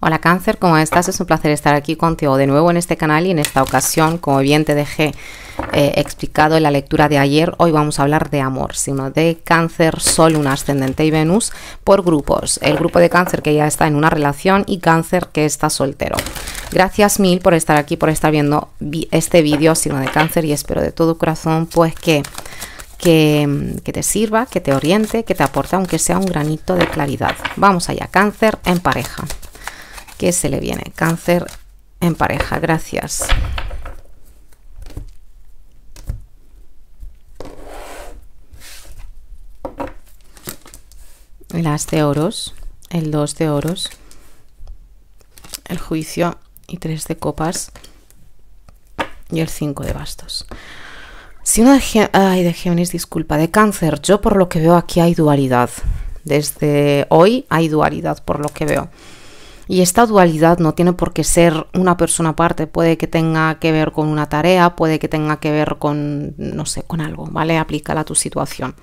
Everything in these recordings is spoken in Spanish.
Hola Cáncer, ¿cómo estás? Es un placer estar aquí contigo de nuevo en este canal y en esta ocasión, como bien te dejé eh, explicado en la lectura de ayer, hoy vamos a hablar de amor, sino de Cáncer, Sol, un ascendente y Venus por grupos. El grupo de Cáncer que ya está en una relación y Cáncer que está soltero. Gracias mil por estar aquí, por estar viendo este vídeo, signo de Cáncer y espero de todo corazón pues Que, que, te sirva, que te oriente, que te aporte, aunque sea un granito de claridad. Vamos allá, cáncer en pareja se le viene cáncer en pareja. Gracias. Las de oros, el 2 de oros, el juicio y 3 de copas y el 5 de bastos. Si una de, ay, disculpa, de cáncer, yo por lo que veo aquí hay dualidad. Desde hoy hay dualidad por lo que veo. Y esta dualidad no tiene por qué ser una persona aparte, puede que tenga que ver con una tarea, puede que tenga que ver con, no sé, con algo, ¿vale? Aplícala a tu situación.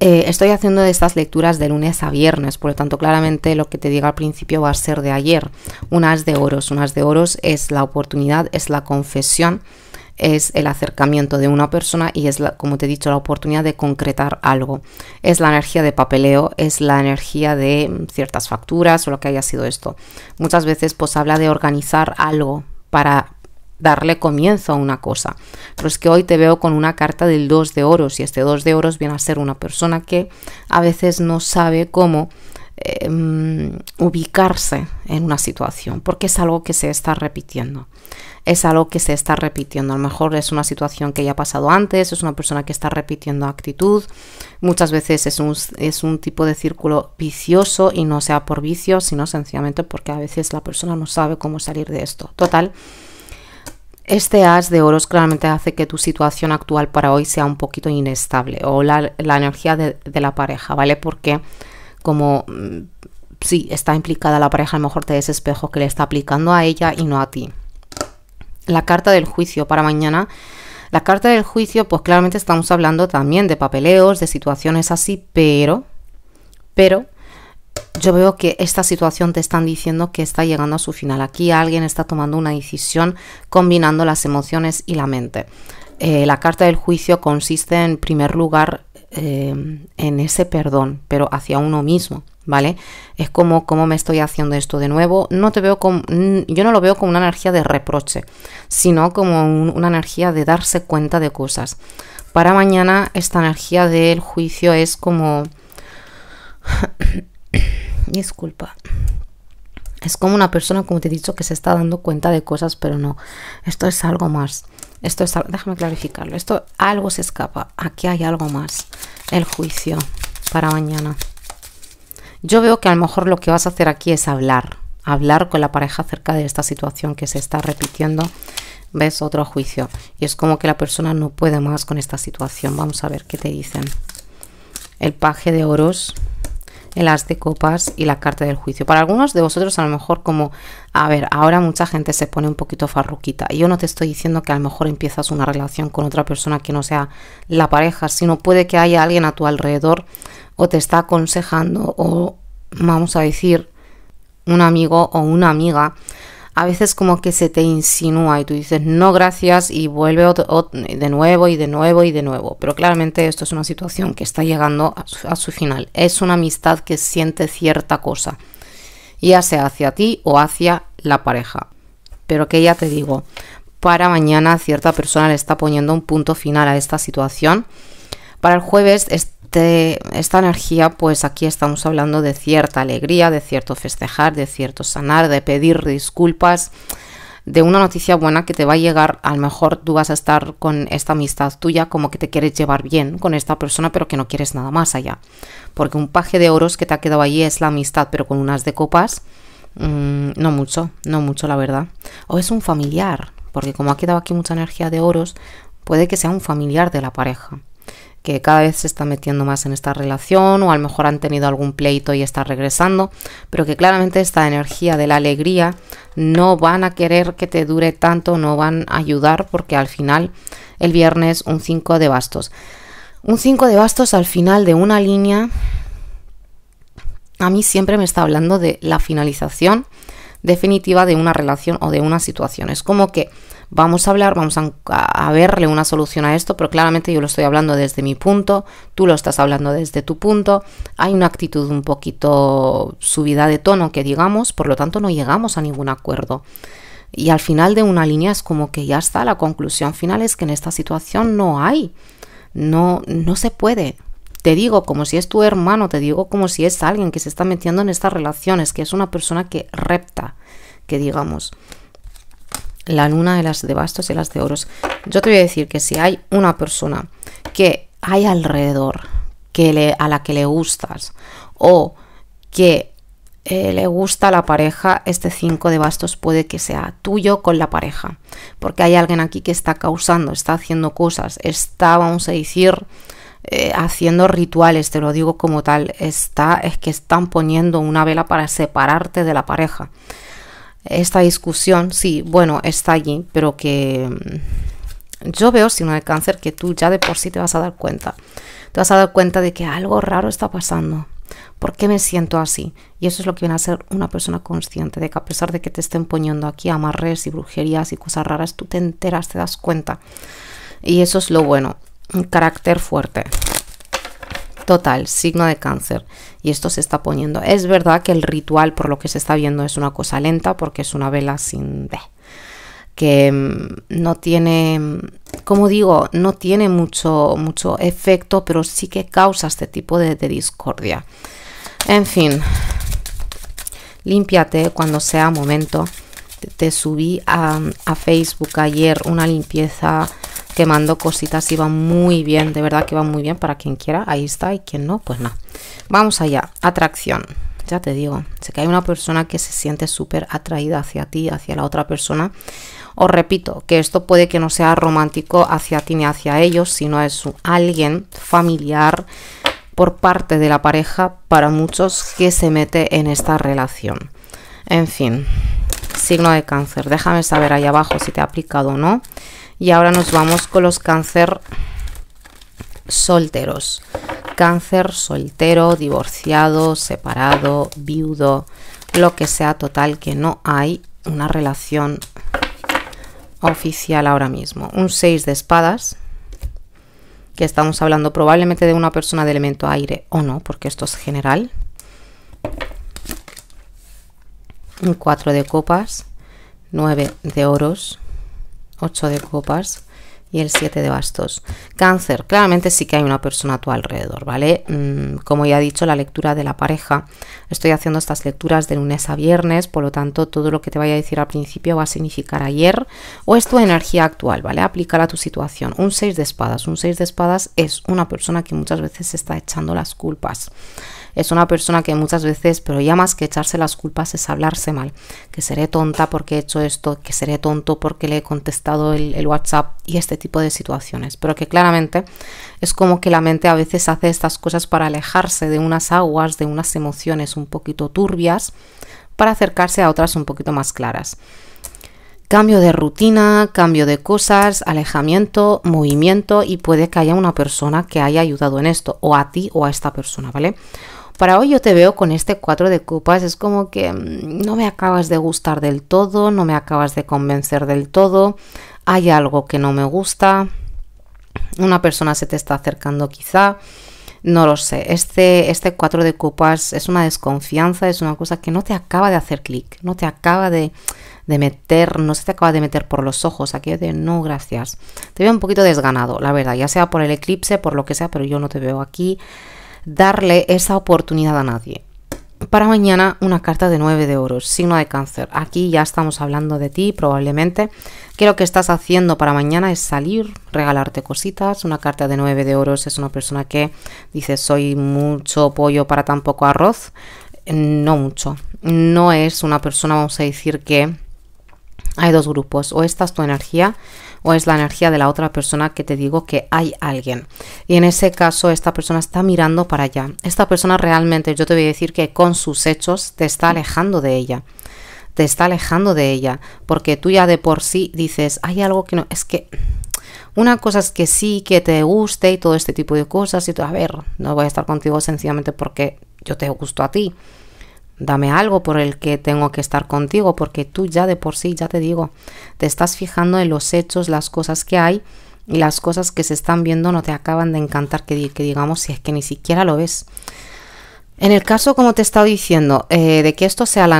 Eh, estoy haciendo estas lecturas de lunes a viernes, por lo tanto claramente lo que te diga al principio va a ser de ayer. Unas de oros, unas de oros es la oportunidad, es la confesión es el acercamiento de una persona y es, como te he dicho, la oportunidad de concretar algo. Es la energía de papeleo, es la energía de mm, ciertas facturas o lo que haya sido esto. Muchas veces pues habla de organizar algo para darle comienzo a una cosa. Pero es que hoy te veo con una carta del 2 de oros y este 2 de oros viene a ser una persona que a veces no sabe cómo Em, ubicarse en una situación, porque es algo que se está repitiendo. Es algo que se está repitiendo. A lo mejor es una situación que ya ha pasado antes, es una persona que está repitiendo actitud. Muchas veces es un, tipo de círculo vicioso y no sea por vicio, sino sencillamente porque a veces la persona no sabe cómo salir de esto. Total. Este as de oros claramente hace que tu situación actual para hoy sea un poquito inestable o la, energía de, de la pareja, ¿vale? Porque como mm, si está implicada la pareja, a lo mejor te desespejo que le está aplicando a ella y no a ti. La carta del juicio para mañana. La carta del juicio, pues claramente estamos hablando también de papeleos, de situaciones así, pero, pero yo veo que esta situación te están diciendo que está llegando a su final. Aquí alguien está tomando una decisión combinando las emociones y la mente. Eh, la carta del juicio consiste en primer lugar Em, en ese perdón, pero hacia uno mismo, ¿vale? Es como, ¿cómo me estoy haciendo esto de nuevo? No te veo como, yo no lo veo como una energía de reproche, sino como una energía de darse cuenta de cosas. Para mañana esta energía del juicio es como... Disculpa. Es como una persona, como te he dicho, que se está dando cuenta de cosas, pero no. Esto es algo más. Esto está, déjame clarificarlo. Esto algo se escapa. Aquí hay algo más. El juicio para mañana. Yo veo que a lo mejor lo que vas a hacer aquí es hablar. Hablar con la pareja acerca de esta situación que se está repitiendo. ¿Ves? Otro juicio. Y es como que la persona no puede más con esta situación. Vamos a ver qué te dicen. El paje de oros el as de copas y la carta del juicio. Para algunos de vosotros a lo mejor como, a ver, ahora mucha gente se pone un poquito farruquita. Yo no te estoy diciendo que a lo mejor empiezas una relación con otra persona que no sea la pareja, sino puede que haya alguien a tu alrededor o te está aconsejando o, vamos a decir, un amigo o una amiga a veces como que se te insinúa y tú dices no gracias y vuelve de nuevo y de nuevo y de nuevo. Pero claramente esto es una situación que está llegando a su, final. Es una amistad que siente cierta cosa, ya sea hacia ti o hacia la pareja. Pero que ya te digo, para mañana cierta persona le está poniendo un punto final a esta situación. Para el jueves esta energía, pues aquí estamos hablando de cierta alegría, de cierto festejar, de cierto sanar, de pedir disculpas, de una noticia buena que te va a llegar. A lo mejor tú vas a estar con esta amistad tuya como que te quieres llevar bien con esta persona, pero que no quieres nada más allá. Porque un paje de oros que te ha quedado allí es la amistad, pero con unas de copas. Mm, no mucho, no mucho la verdad. O es un familiar, porque como ha quedado aquí mucha energía de oros, puede que sea un familiar de la pareja que cada vez se está metiendo más en esta relación o a lo mejor han tenido algún pleito y está regresando, pero que claramente esta energía de la alegría no van a querer que te dure tanto, no van a ayudar porque al final el viernes un 5 de bastos. Un 5 de bastos al final de una línea a mí siempre me está hablando de la finalización definitiva de una relación o de una situación. Es como que Vamos a hablar, vamos a, verle una solución a esto, pero claramente yo lo estoy hablando desde mi punto, tú lo estás hablando desde tu punto, hay una actitud un poquito subida de tono que digamos, por lo tanto no llegamos a ningún acuerdo. Y al final de una línea es como que ya está, la conclusión final es que en esta situación no hay, no, no se puede, te digo como si es tu hermano, te digo como si es alguien que se está metiendo en estas relaciones, que es una persona que repta, que digamos la luna de las de bastos y las de oros. Yo te voy a decir que si hay una persona que hay alrededor que le, a la que le gustas o que eh, le gusta la pareja, este 5 de bastos puede que sea tuyo con la pareja. Porque hay alguien aquí que está causando, está haciendo cosas, está, vamos a decir, eh, haciendo rituales, te lo digo como tal, está, es que están poniendo una vela para separarte de la pareja esta discusión, sí, bueno, está allí, pero que mm, yo veo sino el cáncer que tú ya de por sí te vas a dar cuenta. Te vas a dar cuenta de que algo raro está pasando. ¿Por qué me siento así? Y eso es lo que viene a ser una persona consciente, de que a pesar de que te estén poniendo aquí amarres y brujerías y cosas raras, tú te enteras, te das cuenta. Y eso es lo bueno, un carácter fuerte total, signo de cáncer. Y esto se está poniendo. Es verdad que el ritual, por lo que se está viendo, es una cosa lenta porque es una vela sin... de, que mm, no tiene, mm, como digo, no tiene mucho, mucho efecto, pero sí que causa este tipo de, de discordia. En fin, límpiate cuando sea momento te subí a, Facebook ayer una limpieza mandó cositas y va muy bien, de verdad que va muy bien para quien quiera, ahí está y quien no, pues nada. Vamos allá, atracción. Ya te digo, sé que hay una persona que se siente súper atraída hacia ti, hacia la otra persona. Os repito que esto puede que no sea romántico hacia ti ni hacia ellos, sino es alguien familiar por parte de la pareja para muchos que se mete en esta relación. En fin, signo de cáncer. Déjame saber ahí abajo si te ha aplicado o no. Y ahora nos vamos con los cáncer solteros. Cáncer soltero, divorciado, separado, viudo, lo que sea total, que no hay una relación oficial ahora mismo. Un 6 de espadas, que estamos hablando probablemente de una persona de elemento aire o no, porque esto es general. 4 de copas, 9 de oros, 8 de copas y el 7 de bastos. Cáncer, claramente sí que hay una persona a tu alrededor, ¿vale? Mm, como ya he dicho, la lectura de la pareja. Estoy haciendo estas lecturas de lunes a viernes, por lo tanto, todo lo que te vaya a decir al principio va a significar ayer o es tu energía actual, ¿vale? Aplicar a tu situación. Un 6 de espadas. Un 6 de espadas es una persona que muchas veces se está echando las culpas es una persona que muchas veces, pero ya más que echarse las culpas, es hablarse mal, que seré tonta porque he hecho esto, que seré tonto porque le he contestado el, WhatsApp y este tipo de situaciones, pero que claramente es como que la mente a veces hace estas cosas para alejarse de unas aguas, de unas emociones un poquito turbias, para acercarse a otras un poquito más claras cambio de rutina, cambio de cosas, alejamiento, movimiento y puede que haya una persona que haya ayudado en esto, o a ti o a esta persona, ¿vale? Para hoy yo te veo con este 4 de copas, es como que mm, no me acabas de gustar del todo, no me acabas de convencer del todo, hay algo que no me gusta, una persona se te está acercando quizá, no lo sé. Este, este 4 de copas es una desconfianza, es una cosa que no te acaba de hacer clic, no te acaba de, meter, no se te acaba de meter por los ojos, Aquí de no, gracias. Te veo un poquito desganado, la verdad, ya sea por el eclipse, por lo que sea, pero yo no te veo aquí darle esa oportunidad a nadie. Para mañana una carta de 9 de oros, signo de cáncer. Aquí ya estamos hablando de ti probablemente, que lo que estás haciendo para mañana es salir, regalarte cositas. Una carta de 9 de oros es una persona que dice soy mucho pollo para tan poco arroz. Mm, no mucho. No es una persona, vamos a decir que hay dos grupos. O esta es tu energía o es la energía de la otra persona que te digo que hay alguien. Y en ese caso esta persona está mirando para allá. Esta persona realmente, yo te voy a decir que con sus hechos te está alejando de ella te está alejando de ella, porque tú ya de por sí dices, hay algo que no, es que una cosa es que sí, que te guste y todo este tipo de cosas, y tú, a ver, no voy a estar contigo sencillamente porque yo te gusto a ti. Dame algo por el que tengo que estar contigo, porque tú ya de por sí, ya te digo, te estás fijando en los hechos, las cosas que hay y las cosas que se están viendo no te acaban de encantar, que, digamos, si es que ni siquiera lo ves. En el caso, como te he diciendo, eh, de que esto sea la,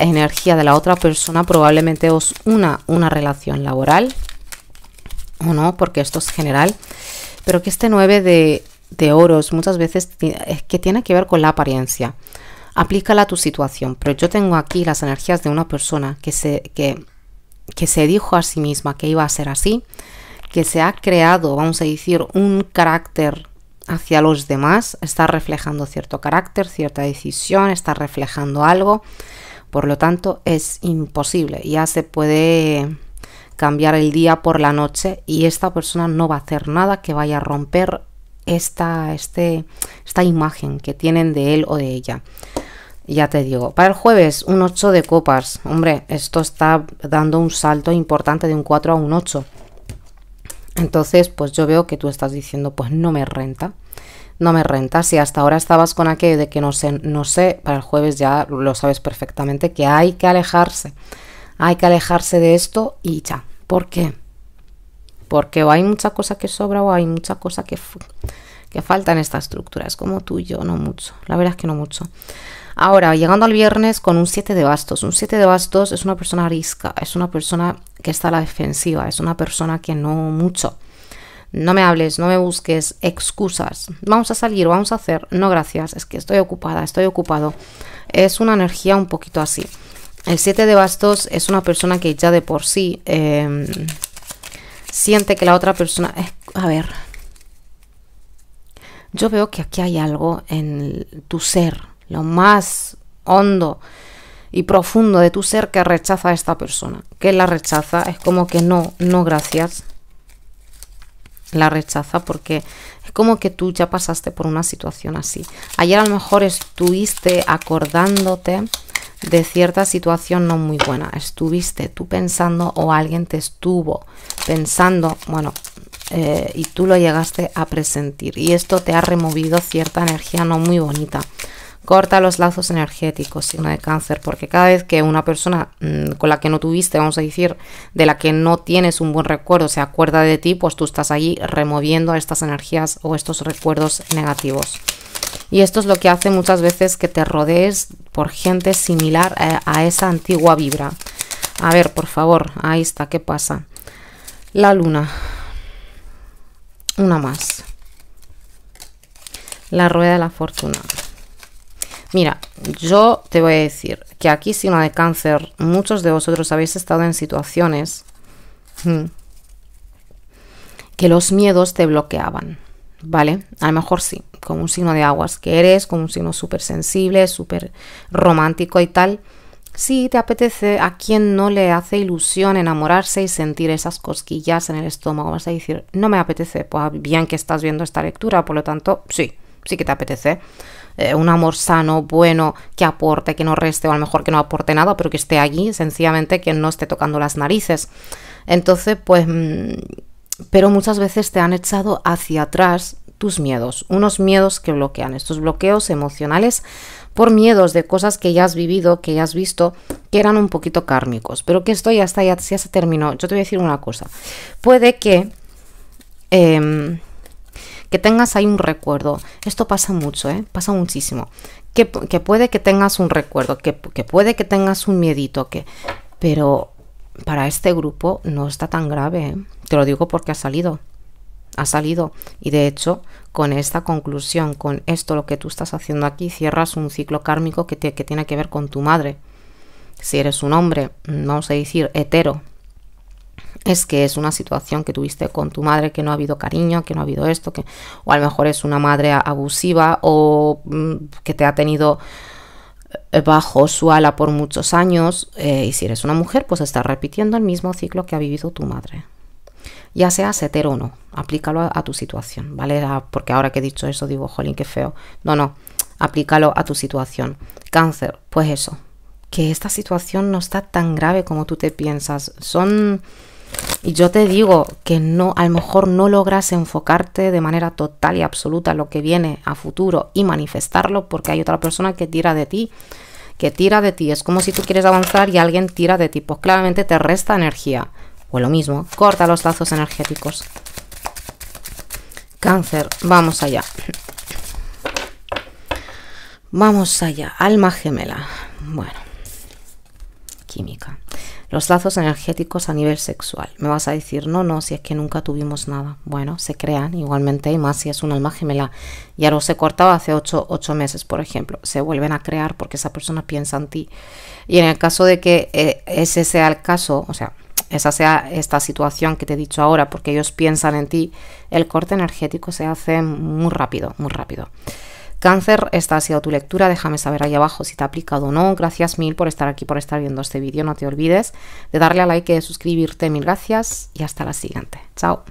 energía de la otra persona, probablemente os una una relación laboral, o no, porque esto es general, pero que este 9 de, de oros muchas veces es que tiene que ver con la apariencia aplícala a tu situación. Pero yo tengo aquí las energías de una persona que se, que, que se dijo a sí misma que iba a ser así, que se ha creado, vamos a decir, un carácter hacia los demás, está reflejando cierto carácter, cierta decisión, está reflejando algo. Por lo tanto, es imposible. Ya se puede cambiar el día por la noche y esta persona no va a hacer nada que vaya a romper esta, este, esta imagen que tienen de él o de ella ya te digo, para el jueves un 8 de copas. Hombre, esto está dando un salto importante de un 4 a un 8. Entonces, pues yo veo que tú estás diciendo, pues no me renta. No me renta. Si hasta ahora estabas con aquello de que no sé, no sé, para el jueves ya lo sabes perfectamente que hay que alejarse. Hay que alejarse de esto y ya. ¿Por qué? Porque o hay mucha cosa que sobra o hay mucha cosa que, que falta en esta estructura. Es como tú yo, no mucho. La verdad es que no mucho. Ahora, llegando al viernes con un 7 de bastos. Un 7 de bastos es una persona arisca, es una persona que está a la defensiva, es una persona que no mucho. No me hables, no me busques excusas. Vamos a salir, vamos a hacer. No, gracias, es que estoy ocupada, estoy ocupado. Es una energía un poquito así. El 7 de bastos es una persona que ya de por sí em, siente que la otra persona... Eh, a ver, yo veo que aquí hay algo en tu ser lo más hondo y profundo de tu ser que rechaza a esta persona. Que la rechaza, es como que no, no gracias. La rechaza porque es como que tú ya pasaste por una situación así. Ayer a lo mejor estuviste acordándote de cierta situación no muy buena. Estuviste tú pensando o alguien te estuvo pensando, bueno, eh, y tú lo llegaste a presentir. Y esto te ha removido cierta energía no muy bonita corta los lazos energéticos, signo de cáncer, porque cada vez que una persona mm, con la que no tuviste, vamos a decir, de la que no tienes un buen recuerdo, se acuerda de ti, pues tú estás allí removiendo estas energías o estos recuerdos negativos. Y esto es lo que hace muchas veces que te rodees por gente similar eh, a esa antigua vibra. A ver, por favor, ahí está, ¿qué pasa? La luna. Una más. La rueda de la fortuna. Mira, yo te voy a decir que aquí signo de cáncer, muchos de vosotros habéis estado en situaciones hmm, que los miedos te bloqueaban, ¿vale? A lo mejor sí, como un signo de aguas que eres, como un signo súper sensible, súper romántico y tal. Sí, te apetece, a quien no le hace ilusión enamorarse y sentir esas cosquillas en el estómago, vas a decir, no me apetece, pues bien que estás viendo esta lectura, por lo tanto, sí, sí que te apetece. Eh, un amor sano, bueno, que aporte, que no reste, o a lo mejor que no aporte nada, pero que esté allí, sencillamente que no esté tocando las narices. Entonces, pues, mm, pero muchas veces te han echado hacia atrás tus miedos, unos miedos que bloquean, estos bloqueos emocionales por miedos de cosas que ya has vivido, que ya has visto, que eran un poquito kármicos, pero que esto ya está, ya, se terminó. Yo te voy a decir una cosa, puede que... Em, que tengas ahí un recuerdo. Esto pasa mucho, ¿eh? pasa muchísimo. Que, puede que tengas un recuerdo, que, puede que tengas un miedito, que... pero para este grupo no está tan grave. ¿eh? Te lo digo porque ha salido. Ha salido. Y de hecho, con esta conclusión, con esto, lo que tú estás haciendo aquí, cierras un ciclo kármico que, que tiene que ver con tu madre. Si eres un hombre, no a decir, hetero, es que es una situación que tuviste con tu madre, que no ha habido cariño, que no ha habido esto, que, o a lo mejor es una madre abusiva o mm, que te ha tenido eh, bajo su ala por muchos años, eh, y si eres una mujer, pues estás repitiendo el mismo ciclo que ha vivido tu madre. Ya sea hetero o no, aplícalo a, tu situación, ¿vale? Ah, porque ahora que he dicho eso digo, jolín, qué feo. No, no, aplícalo a tu situación. Cáncer, pues eso, que esta situación no está tan grave como tú te piensas. Son y yo te digo que no, a lo mejor no logras enfocarte de manera total y absoluta en lo que viene a futuro y manifestarlo porque hay otra persona que tira de ti, que tira de ti. Es como si tú quieres avanzar y alguien tira de ti, pues claramente te resta energía. O lo mismo, corta los lazos energéticos. Cáncer, vamos allá. Vamos allá, alma gemela. Bueno, química los lazos energéticos a nivel sexual. Me vas a decir, no, no, si es que nunca tuvimos nada. Bueno, se crean igualmente, y más si es una alma gemela. Ya no se cortaba hace 8, meses, por ejemplo. Se vuelven a crear porque esa persona piensa en ti. Y en el caso de que eh, ese sea el caso, o sea, esa sea esta situación que te he dicho ahora, porque ellos piensan en ti, el corte energético se hace muy rápido, muy rápido. Cáncer, esta ha sido tu lectura. Déjame saber ahí abajo si te ha aplicado o no. Gracias mil por estar aquí, por estar viendo este vídeo. No te olvides de darle a like y de suscribirte. Mil gracias y hasta la siguiente. Chao.